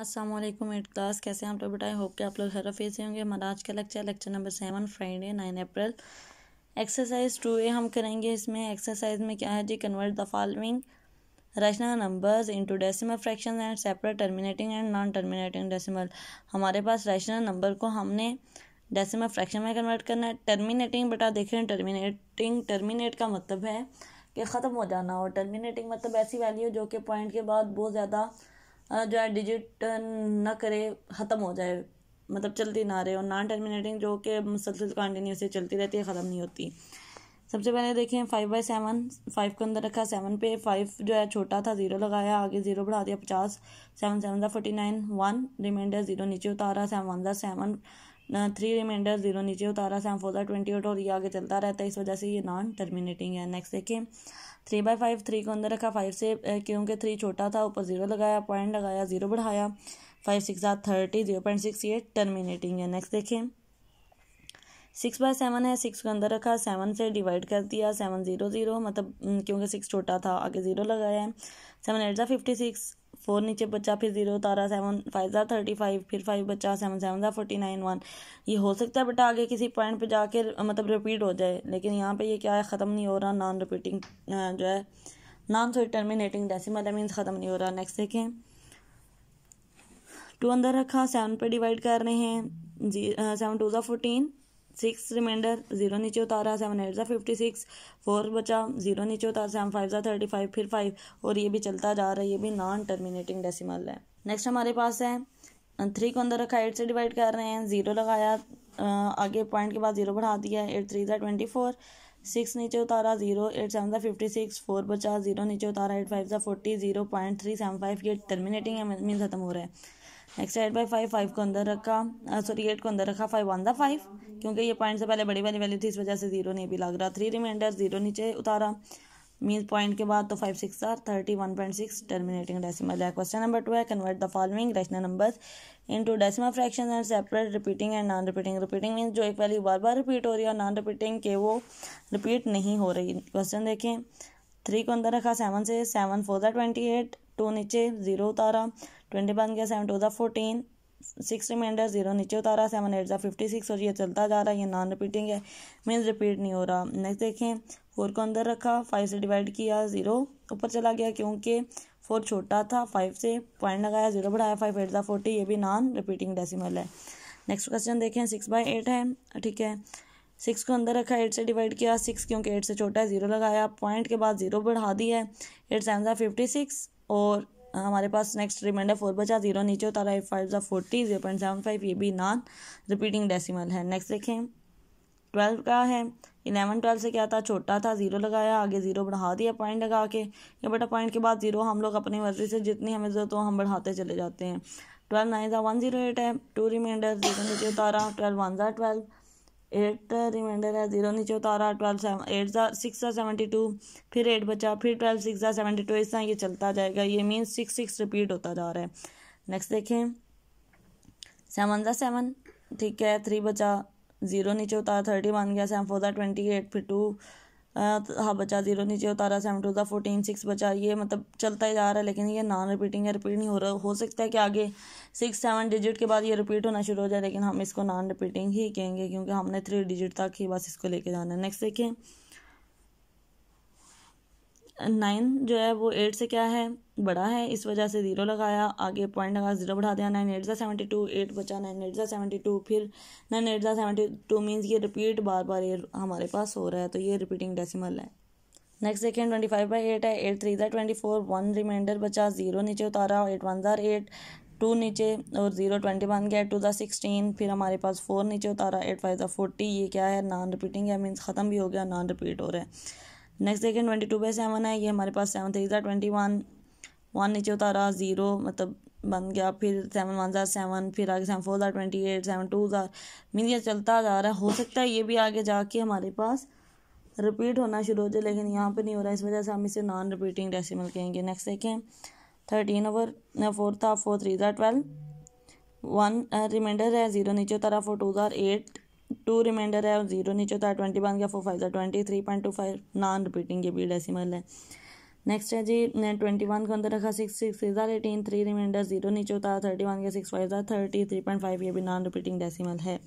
Aslam eight class कैसे हैं आप लोग बताएं होप के आप लोग हर फेस होंगे हमारा आज का lecture lecture number seven Friday nine April exercise two A हम करेंगे इसमें एक्सरसाइज में क्या है जी convert the following rational numbers into decimal fraction and separate terminating and non terminating decimal हमारे पास रैशनल नंबर को हमने डेसिमल फ्रैक्शन में कन्वर्ट करना है टर्मिनेटिंग बेटा देख रहे हैं टर्मिनेटिंग टर्मिनेट का मतलब है कि ख़त्म हो जाना हो टर्मिनेटिंग मतलब ऐसी वैल्यू जो कि पॉइंट के बाद बहुत ज़्यादा जो है डिजिट न करे ख़त्म हो जाए मतलब चलती ना रहे और नॉन टर्मिनेटिंग जो कि मुसलसल कंटिन्यूसली चलती रहती है ख़त्म नहीं होती सबसे पहले देखें फाइव बाई सेवन फाइव के अंदर रखा सेवन पे फाइव जो है छोटा था ज़ीरो लगाया आगे ज़ीरो बढ़ा दिया पचास सेवन सेवन दा forty nine one remainder zero नीचे उतारा सेवन वन ज़ा सेवन थ्री रिमाइंडर ज़ीरो नीचे उतारा सेवन फोर दा ट्वेंटी एट और ये आगे चलता रहता है इस वजह से ये नॉन टर्मिनेटिंग है नेक्स्ट देखें थ्री बाई फाइव थ्री को अंदर रखा फाइव से क्योंकि थ्री छोटा था ऊपर जीरो लगाया पॉइंट लगाया जीरो बढ़ाया फाइव सिक्स आ थर्टी जीरो पॉइंट सिक्स ये टर्मिनेटिंग है नेक्स्ट देखें सिक्स बाय सेवन है सिक्स को अंदर रखा सेवन से डिवाइड कर दिया सेवन जीरो जीरो मतलब क्योंकि सिक्स छोटा था आगे जीरो लगाया है सेवन एट ज़ा फिफ्टी सिक्स फोर नीचे बचा फिर ज़ीरो उतारा सेवन फाइव ज़ा थर्टी फाइव फिर फाइव बचा सेवन सेवन ज़ा फोर्टी नाइन वन ये हो सकता है बेटा आगे किसी पॉइंट पे जाके मतलब रिपीट हो जाए लेकिन यहाँ पे ये क्या है ख़त्म नहीं हो रहा नॉन रिपीटिंग जो है नॉन सॉरी टर्मिनेटिंग डेसिमल है मीन्स ख़त्म नहीं हो रहा नेक्स्ट देखें टू अंदर रखा सेवन पर डिवाइड कर रहे हैं जी सेवन टू ज़ा फोर्टीन सिक्स रिमाइंडर जीरो नीचे उतारा सेवन एट ज़ा फिफ्टी सिक्स फोर बचा जीरो नीचे उतारा सेवन फाइव ज़ा थर्टी फाइव फिर फाइव और ये भी चलता जा रहा है ये भी नॉन टर्मिनेटिंग डेसिमल है नेक्स्ट हमारे पास है थ्री को अंदर रखा एट से डिवाइड कर रहे हैं ज़ीरो लगाया आगे पॉइंट के बाद ज़ीरो बढ़ा दिया एट थ्री ज़ा ट्वेंटी फोर सिक्स नीचे उतारा जीरो एट सेवन ज़ा फिफ्टी सिक्स फोर बचा जीरो नीचे उतारा एट फाइव ज़ा forty zero point three seven five ये टर्मिनेटिंग है मीन ख़त्म हो रहा है next eight by five five को अंदर रखा सॉरी एट को अंदर रखा फाइव वन द फाइव क्योंकि ये पॉइंट से पहले बड़ी वाली वैल्यू थी इस वजह से जीरो नहीं भी लग रहा थ्री रिमाइंडर जीरो नीचे उतारा मीन पॉइंट के बाद तो five six are thirty one point six terminating decimal है क्वेश्चन नंबर टू है convert the following rational numbers into decimal fraction and separate repeating and non repeating repeating mean जो एक value बार बार repeat हो रही है और नॉन रिपीटिंग के वो रिपीट नहीं हो रही क्वेश्चन देखें थ्री को अंदर रखा सेवन से सेवन फोर ज़ा ट्वेंटी एट टू नीचे ज़ीरो उतारा ट्वेंटी बन गया सेवन टू ज़ा फोर्टीन सिक्स रिमाइंडर जीरो नीचे उतारा सेवन एट ज़ा फिफ्टी सिक्स और ये चलता जा रहा है ये नॉन रिपीटिंग है मीन्स रिपीट नहीं हो रहा नेक्स्ट देखें फोर को अंदर रखा फाइव से डिवाइड किया ज़ीरो ऊपर चला गया क्योंकि फोर छोटा था फाइव से पॉइंट लगाया जीरो बढ़ाया फाइव एट ज़ा फोर्टी ये भी नॉन रिपीटिंग डेसिमल है नेक्स्ट क्वेश्चन देखें सिक्स बाई एट है ठीक है सिक्स को अंदर रखा एट से डिवाइड किया सिक्स क्योंकि एट से छोटा है जीरो लगाया पॉइंट के बाद जीरो बढ़ा दी है एट सेवन ज़ा फिफ्टी सिक्स और हमारे पास नेक्स्ट रिमाइंडर फोर बचा जीरो नीचे उतारा है फाइव ज़ा forty zero point seven five ये भी नॉन रिपीटिंग डेसिमल है नेक्स्ट देखें ट्वेल्व का है इलेवन ट्वेल्व से क्या था छोटा था जीरो लगाया आगे जीरो बढ़ा दिया पॉइंट लगा के या बेटा पॉइंट के बाद जीरो हम लोग अपनी मर्जी से जितनी हमें ज़रूरत हो हम बढ़ाते चले जाते हैं ट्वेल्व नाइन ज़ा वन जीरो एट है टू रिमाइंडर जीरो नीचे उतारा ट्वेल्व वन ज़ा ट्वेल्व एट रिमाइंडर है जीरो नीचे उतारा ट्वेल्व एट सा सिक्स सा सेवेंटी टू फिर एट बचा फिर ट्वेल्व सिक्स सा सेवेंटी टू इस तरह ये चलता जाएगा ये मीन सिक्स सिक्स रिपीट होता जा रहा है नेक्स्ट देखें सेवन सा सेवन ठीक है थ्री बचा ज़ीरो नीचे उतारा थर्टी वन गया सेवन फोर सा ट्वेंटी एट फिर टू तो हाँ बचा जीरो नीचे उतारा सेवन टू था फोर्टीन सिक्स बचा ये मतलब चलता ही जा रहा है लेकिन ये नॉन रिपीटिंग है रिपीट नहीं हो रहा हो सकता है कि आगे सिक्स सेवन डिजिट के बाद ये रिपीट होना शुरू हो जाए लेकिन हम इसको नॉन रिपीटिंग ही कहेंगे क्योंकि हमने थ्री डिजिट तक ही बस इसको लेके जाना है नेक्स्ट देखें नाइन जो है वो एट से क्या है बड़ा है इस वजह से ज़ीरो लगाया आगे पॉइंट लगा ज़ीरो बढ़ा दिया नाइन एट ज़ा सेवेंटी टू एट बचा नाइन एट ज़ा सेवेंटी टू फिर नाइन एट ज़ा सेवेंटी टू मीन्स ये रिपीट बार बार ये हमारे पास हो रहा है तो ये रिपीटिंग डेसिमल है नेक्स्ट देखें ट्वेंटी फाइव बाई एट है एट थ्री ज़ा ट्वेंटी फोर वन रिमाइंडर बचा ज़ीरो नीचे उतारा एट वन ज़ार एट टू नीचे और ज़ीरो ट्वेंटी वन गया टू ज़ा सिक्सटीन फिर हमारे पास फोर नीचे उतारा एट फाइव ज़ा फोर्टी ये क्या है नॉन रिपीटिंग है मीन्स ख़त्म भी हो गया नॉन रिपीट हो रहा है नेक्स्ट देखें ट्वेंटी टू बाई सेवन है ये हमारे पास सेवन थ्री ज़ार ट्वेंटी वन वन नीचे उतारा ज़ीरो मतलब बन गया फिर सेवन वन ज़ार सेवन फिर आगे सेवन फोर ज़ार ट्वेंटी एट सेवन टू ज़ार मीन ये चलता जा रहा है हो सकता है ये भी आगे जाके हमारे पास रिपीट होना शुरू हो जाए लेकिन यहाँ पर नहीं हो रहा है इस वजह से हम इसे नॉन रिपीटिंग डेसिमल कहेंगे नेक्स्ट देखें थर्टीन ओवर फोर था फोर थ्री ज़ार ट्वेल्व वन रिमाइंडर है ज़ीरो नीचे उतारा फोर टू ज़ार एट टू रिमाइंडर है और जीरो नीचे होता है ट्वेंटी बन गया four five twenty three point two five non repeating ये भी डेसिमल है नेक्स्ट है जी ने ट्वेंटी वन को अंदर रखा सिक्स सिक्स इज़ार एटीन थ्री रिमाइंडर जीरो नीचे होता है थर्टी वन का six five thirty three point five ये भी नॉन रिपीटिंग डेसिमल है